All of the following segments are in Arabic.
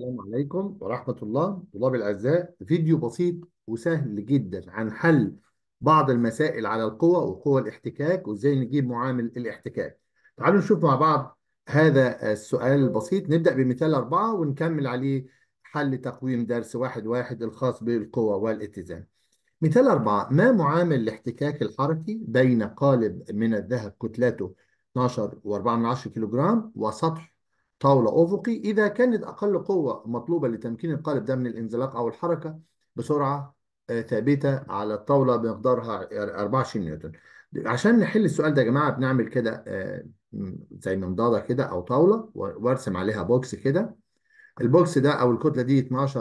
السلام عليكم ورحمة الله طلاب الأعزاء فيديو بسيط وسهل جدا عن حل بعض المسائل على القوى وقوى الاحتكاك وازاي نجيب معامل الاحتكاك تعالوا نشوف مع بعض هذا السؤال البسيط نبدأ بمثال أربعة ونكمل عليه حل تقويم درس واحد واحد الخاص بالقوى والاتزان مثال أربعة ما معامل الاحتكاك الحركي بين قالب من الذهب كتلته 12 و4 كيلوغرام وسطح طاولة أفقي إذا كانت أقل قوة مطلوبة لتمكين القالب ده من الانزلاق أو الحركة بسرعة آه، ثابتة على الطاولة بمقدارها 24 نيوتن عشان نحل السؤال ده يا جماعة بنعمل كده آه، زي منضاده كده أو طاولة وارسم عليها بوكس كده البوكس ده أو الكتلة دي 12.4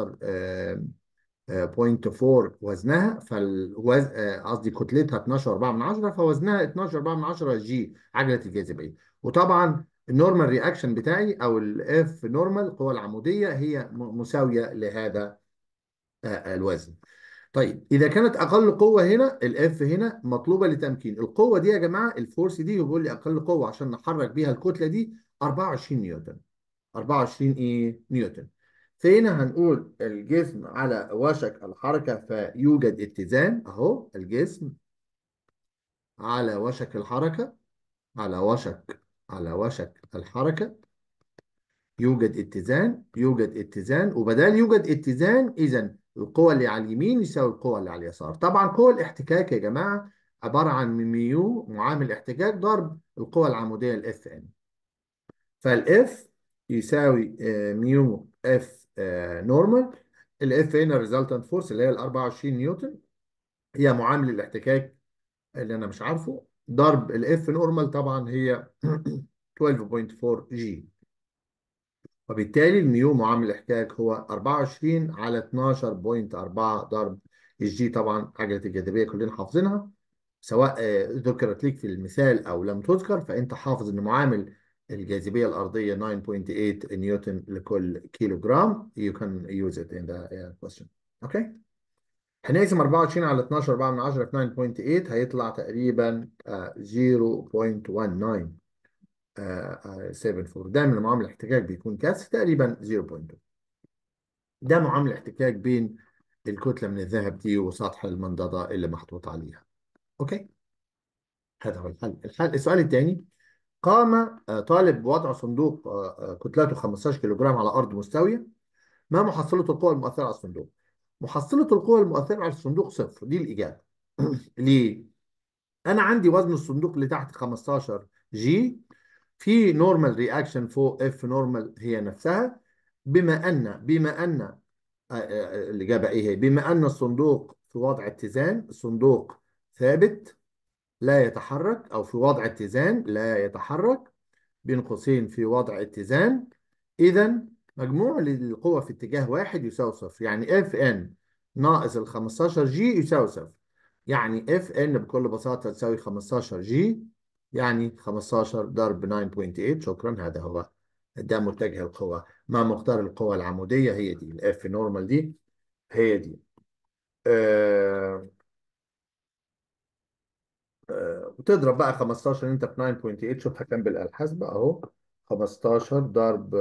آه، وزنها فالوزن قصدي كتلتها 12.4 فوزنها 12.4 جي عجلة الجاذبية وطبعا النورمال رياكشن بتاعي او الاف نورمال قوى العموديه هي مساويه لهذا آه، الوزن طيب اذا كانت اقل قوه هنا الاف هنا مطلوبه لتمكين القوه دي يا جماعه الفورس دي بيقول لي اقل قوه عشان نحرك بيها الكتله دي 24 نيوتن 24 ايه نيوتن فهنا هنقول الجسم على وشك الحركه فيوجد اتزان اهو الجسم على وشك الحركه على وشك على وشك الحركة يوجد اتزان يوجد اتزان وبدال يوجد اتزان إذا القوة اللي على اليمين يساوي القوة اللي على اليسار طبعا قوة الاحتكاك يا جماعة عبارة عن ميو معامل احتكاك ضرب القوة العمودية الاف ان فالاف يساوي آه، ميو اف نورمال الـ ان ريزلتنت فورس اللي هي ال 24 نيوتن هي معامل الاحتكاك اللي انا مش عارفه ضرب الاف نورمال طبعا هي 12.4 جي وبالتالي الميو معامل الاحتياج هو 24 على 12.4 ضرب الجي طبعا عجله الجاذبيه كلنا حافظينها سواء آه، ذكرت لك في المثال او لم تذكر فانت حافظ ان معامل الجاذبيه الارضيه 9.8 نيوتن لكل كيلو جرام you can use it in the uh, question okay هنقسم 24 على 12 4 من 10 في 9.8 هيطلع تقريبا 0.1974 آه، آه، آه، دايما معامل الاحتكاك بيكون كاس تقريبا 0.2 ده معامل الاحتكاك بين الكتلة من الذهب دي وسطح المنضدة اللي محطوط عليها اوكي هذا هو الحل الحل السؤال الثاني قام طالب بوضع صندوق كتلته 15 كيلوغرام على ارض مستويه ما محصله القوى المؤثره على الصندوق محصلة القوى المؤثرة على الصندوق صفر دي الإجابة ليه؟ أنا عندي وزن الصندوق اللي تحت 15 جي في نورمال رياكشن فوق اف نورمال هي نفسها بما أن بما أن آه، آه، الإجابة إيه هي؟ بما أن الصندوق في وضع اتزان الصندوق ثابت لا يتحرك أو في وضع اتزان لا يتحرك بين قوسين في وضع اتزان إذا مجموع القوة في اتجاه واحد يساوي صفر يعني اف ان ناقص ال 15 جي يساوي صفر يعني اف ان بكل بساطه تساوي 15 جي يعني 15 ضرب 9.8 شكرا هذا هو ده متجه القوى ما مقدار القوى العموديه هي دي الاف نورمال دي هي دي آه, آه، وتضرب بقى 15 انت في 9.8 شوفها كام بالآلة اهو 15 ضرب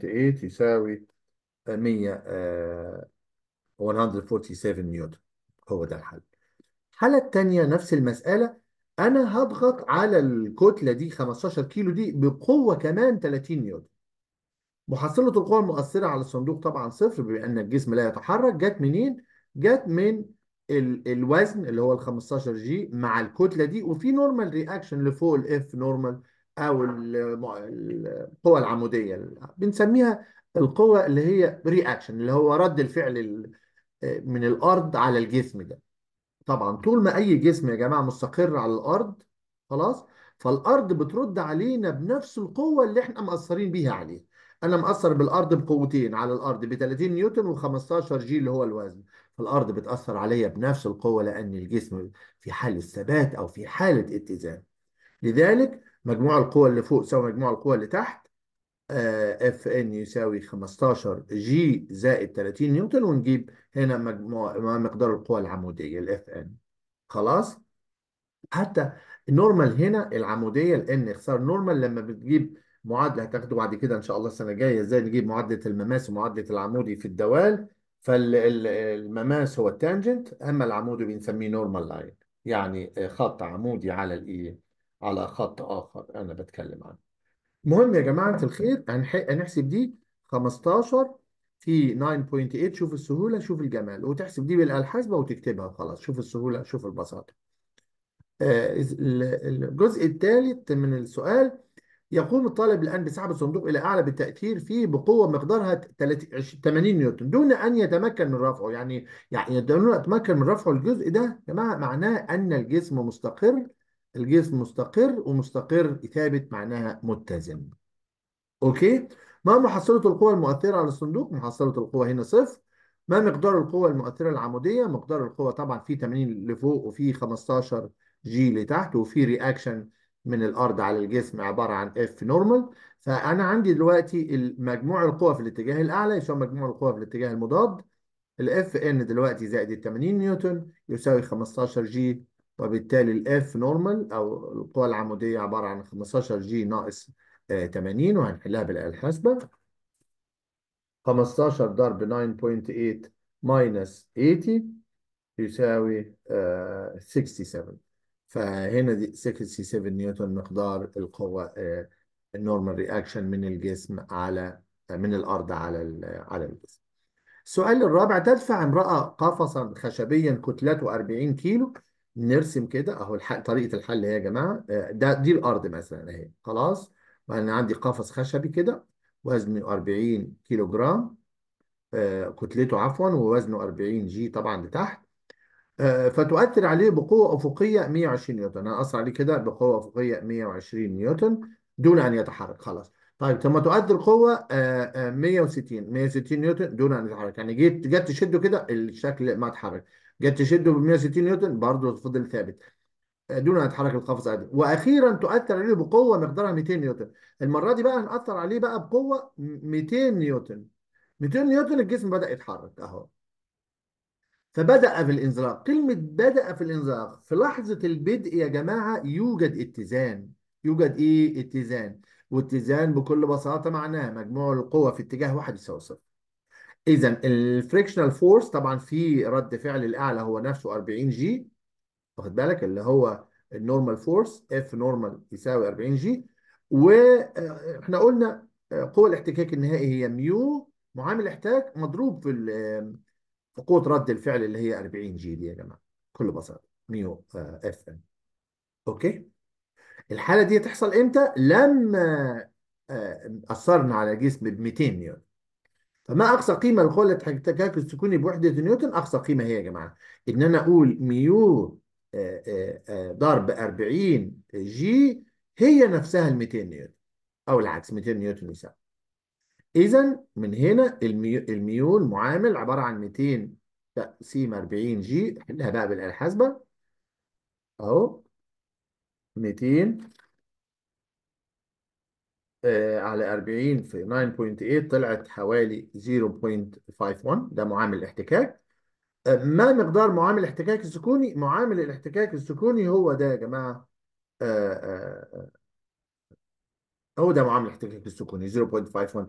9.8 يساوي 100 147 آه، نيوتن هو ده الحل الحالة الثانية نفس المسألة أنا هضغط على الكتلة دي 15 كيلو دي بقوة كمان 30 نيوتن محصلة القوة المؤثرة على الصندوق طبعا صفر بما أن الجسم لا يتحرك جت منين؟ جت من ال الوزن اللي هو ال 15 جي مع الكتلة دي وفي نورمال رياكشن لفوق الاف نورمال او القوى العموديه بنسميها القوى اللي هي رياكشن اللي هو رد الفعل من الارض على الجسم ده طبعا طول ما اي جسم يا جماعه مستقر على الارض خلاص فالارض بترد علينا بنفس القوه اللي احنا مأثرين بيها عليه انا مأثر بالارض بقوتين على الارض ب 30 نيوتن و15 جي اللي هو الوزن فالارض بتأثر عليا بنفس القوه لان الجسم في حاله ثبات او في حاله اتزان لذلك مجموع القوى اللي فوق يساوي مجموع القوى اللي تحت اف آه، ان يساوي 15 جي زائد 30 نيوتن ونجيب هنا مجموع مقدار القوى العموديه الاف ان خلاص حتى النورمال هنا العموديه لان خساره نورمال لما بتجيب معادله هتاخده بعد كده ان شاء الله السنه الجايه ازاي نجيب معادله المماس ومعادله العمودي في الدوال فالمماس هو التانجنت اما العمودي بنسميه نورمال لاين يعني خط عمودي على الايه e. على خط آخر أنا بتكلم عنه المهم يا جماعة الخير هنحسب دي 15 في 9.8 شوف السهولة شوف الجمال وتحسب دي بالآلة الحاسبة وتكتبها وخلاص شوف السهولة شوف البساطة آه، الجزء الثالث من السؤال يقوم الطالب الآن بسحب الصندوق إلى أعلى بالتأثير فيه بقوة مقدارها 80 نيوتن دون أن يتمكن من رفعه يعني يعني دون أن يتمكن من رفعه الجزء ده يا جماعة معناه أن الجسم مستقر الجسم مستقر ومستقر ثابت معناها متزن اوكي ما محصلة القوة المؤثرة على الصندوق محصلة القوة هنا صفر ما مقدار القوة المؤثرة العمودية مقدار القوة طبعا في 80 لفوق وفي 15 جي لتحت وفي رياكشن من الارض على الجسم عبارة عن اف نورمال فانا عندي دلوقتي مجموع القوى في الاتجاه الاعلى يساوي مجموع القوى في الاتجاه المضاد الاف ان دلوقتي زائد ال 80 نيوتن يساوي 15 جي وبالتالي الاف نورمال او القوى العموديه عباره عن 15 جي ناقص 80 آه، وهنحلها بالاله الحاسبه 15 ضرب 9.8 ماينس 80 يساوي 67 آه، فهنا دي 67 نيوتن مقدار القوة آه، النورمال رياكشن من الجسم على من الأرض على على الجسم. السؤال الرابع تدفع امرأة قفصا خشبيا كتلته 40 كيلو نرسم كده اهو الحل طريقه الحل اهي يا جماعه آه، ده دي الارض مثلا اهي خلاص وانا عندي قفص خشبي كده وزنه 40 كيلو جرام آه كتلته عفوا ووزنه 40 جي طبعا لتحت آه فتؤثر عليه بقوه افقيه 120 نيوتن انا اثر عليه كده بقوه افقيه 120 نيوتن دون ان يتحرك خلاص طيب ثم تؤدي القوة 160 160 نيوتن دون ان يتحرك يعني جيت جت تشده كده الشكل ما اتحرك جت تشده ب 160 نيوتن برضه فضل ثابت دون ان يتحرك القفز عادي واخيرا تؤثر عليه بقوه مقدارها 200 نيوتن المره دي بقى هنأثر عليه بقى بقوه 200 نيوتن 200 نيوتن الجسم بدأ يتحرك اهو فبدأ في الانزلاق كلمة بدأ في الانزلاق في لحظة البدء يا جماعة يوجد اتزان يوجد ايه اتزان واتزان بكل بساطة معناه مجموع القوه في اتجاه واحد يساوي صفر اذا الفريكشنال فورس طبعا في رد فعل الاعلى هو نفسه 40 جي واخد بالك اللي هو النورمال فورس اف نورمال يساوي 40 جي واحنا قلنا آه، قوة الاحتكاك النهائي هي ميو معامل الاحتكاك مضروب في في قوة رد الفعل اللي هي 40 جي دي يا جماعة بكل بساطة ميو اف ان اوكي الحالة دي تحصل امتى؟ لما آه، اثرنا على جسم ب 200 نيوتن فما اقصى قيمه للخلة التكاك السكوني بوحده نيوتن اقصى قيمه هي يا جماعه ان انا اقول ميو آه، آه، آه، ضرب 40 جي هي نفسها ال 200 نيوتن او العكس 200 نيوتن يساوي اذا من هنا الميو المعامل عباره عن 200 تقسيم 40 جي حلها بقى بالاله الحاسبه اهو 200 آه على 40 في 9.8 طلعت حوالي 0.51 ده معامل الاحتكاك آه، ما مقدار معامل الاحتكاك السكوني؟ معامل الاحتكاك السكوني هو ده يا جماعة آه، آه، هو ده معامل الاحتكاك السكوني 0.51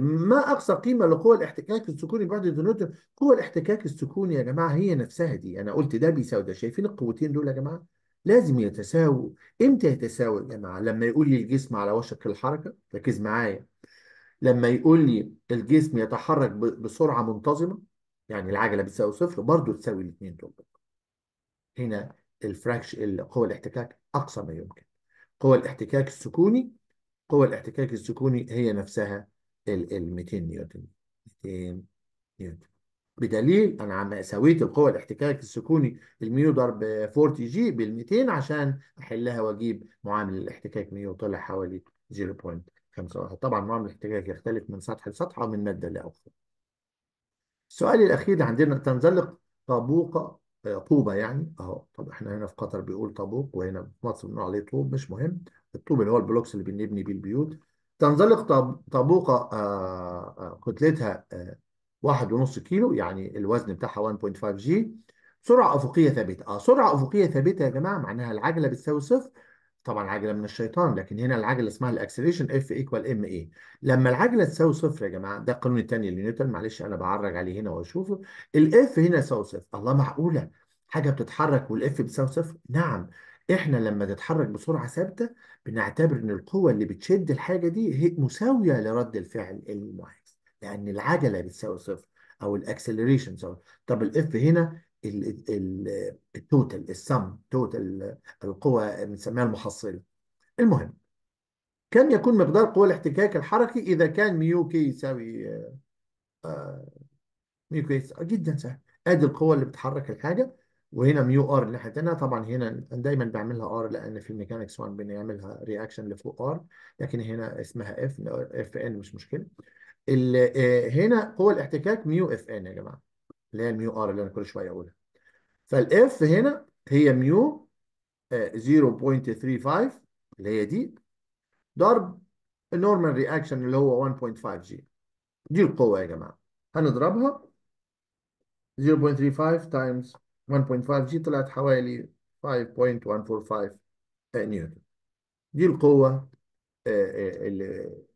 ما اقصى قيمه لقوى الاحتكاك السكوني بعد نيوتن قوى الاحتكاك السكوني يا جماعه هي نفسها دي انا قلت ده بيساوي ده شايفين القوتين دول يا جماعه لازم يتساووا امتى يتساووا يا جماعه لما يقول لي الجسم على وشك الحركه ركز معايا لما يقول لي الجسم يتحرك بسرعه منتظمه يعني العجله بتساوي صفر برضه تساوي الاثنين دول هنا الفراكش قوى الاحتكاك اقصى ما يمكن قوى الاحتكاك السكوني قوى الاحتكاك السكوني هي نفسها ال 200 نيوتن 200 نيوتن بدليل انا عم سويت القوه الاحتكاك السكوني الميو ضرب 40 جي بال 200 عشان احلها واجيب معامل الاحتكاك ميو طلع حوالي 0.51 طبعا معامل الاحتكاك يختلف من سطح لسطح ومن ماده لاخرى السؤال الاخير عندنا تنزلق طابوقه آه، طوبه يعني اهو طب احنا هنا في قطر بيقول طابوق وهنا في مصر بنقول عليه طوب مش مهم الطوب اللي هو البلوكس اللي بنبني بيه البيوت تنزلق طابوقه آه، آه، كتلتها واحد ونص كيلو يعني الوزن بتاعها 1.5 جي سرعة أفقية ثابتة اه سرعة أفقية ثابتة يا جماعة معناها العجلة بتساوي صفر طبعا عجلة من الشيطان لكن هنا العجلة اسمها الأكسليشن اف ايكوال ام اي لما العجلة تساوي صفر يا جماعة ده القانون الثاني لنيوتن معلش أنا بعرج عليه هنا وأشوفه الاف هنا يساوي صفر الله معقولة حاجة بتتحرك والاف بتساوي صفر نعم احنا لما تتحرك بسرعه ثابته بنعتبر ان القوه اللي بتشد الحاجه دي هي مساويه لرد الفعل المعين لان العجله بتساوي صفر او الاكسلريشن ساوي طب الاف هنا التوتال السم توتال القوى بنسميها المحصله المهم كم يكون مقدار قوى الاحتكاك الحركي اذا كان ميو كي يساوي ميو آه، كي جدا سهل ادي القوه اللي بتحرك الحاجه وهنا ميو ار الناحيه الثانيه طبعا هنا دايما بعملها ار لان في الميكانكس 1 بنعملها رياكشن لفوق ار لكن هنا اسمها اف اف ان مش مشكله آه، هنا قوة الاحتكاك ميو اف ان يا جماعة اللي هي الميو ار اللي انا كل شوية اقولها فالاف هنا هي ميو 0.35 آه، اللي هي دي ضرب النورمال رياكشن اللي هو 1.5 جي دي القوة يا جماعة هنضربها 0.35 تايمز 1.5 جي طلعت حوالي 5.145 نيوتن دي القوة آه، اللي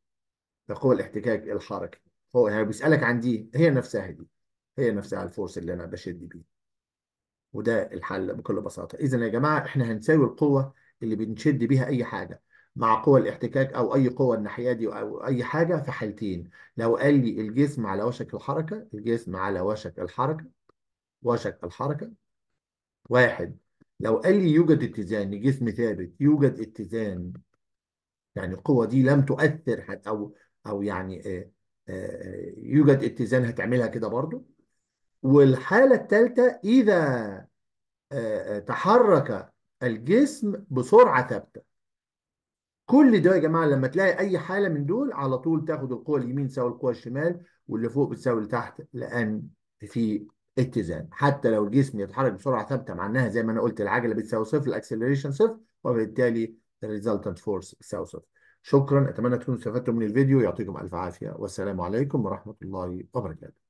تقول الاحتكاك الحركي هو يعني بيسألك عن دي هي نفسها دي هي نفسها الفورس اللي أنا بشد بيه وده الحل بكل بساطة إذا يا جماعة إحنا هنساوي القوة اللي بنشد بيها أي حاجة مع قوى الاحتكاك أو أي قوة الناحية دي أو أي حاجة في حالتين لو قال لي الجسم على وشك الحركة الجسم على وشك الحركة وشك الحركة واحد لو قال لي يوجد اتزان جسم ثابت يوجد اتزان يعني القوة دي لم تؤثر حتى أو او يعني آه، آه، آه، يوجد اتزان هتعملها كده برضو والحالة الثالثة إذا تحرك الجسم بسرعة ثابتة كل ده يا جماعة لما تلاقي أي حالة من دول على طول تاخد القوة اليمين تساوي القوة الشمال واللي فوق بتساوي اللي تحت لأن في اتزان حتى لو الجسم يتحرك بسرعة ثابتة معناها زي ما أنا قلت العجلة بتساوي صفر الأكسلريشن صفر وبالتالي الريزلتنت فورس بتساوي صفر شكرا أتمنى تكونوا استفدتم من الفيديو يعطيكم ألف عافية والسلام عليكم ورحمة الله وبركاته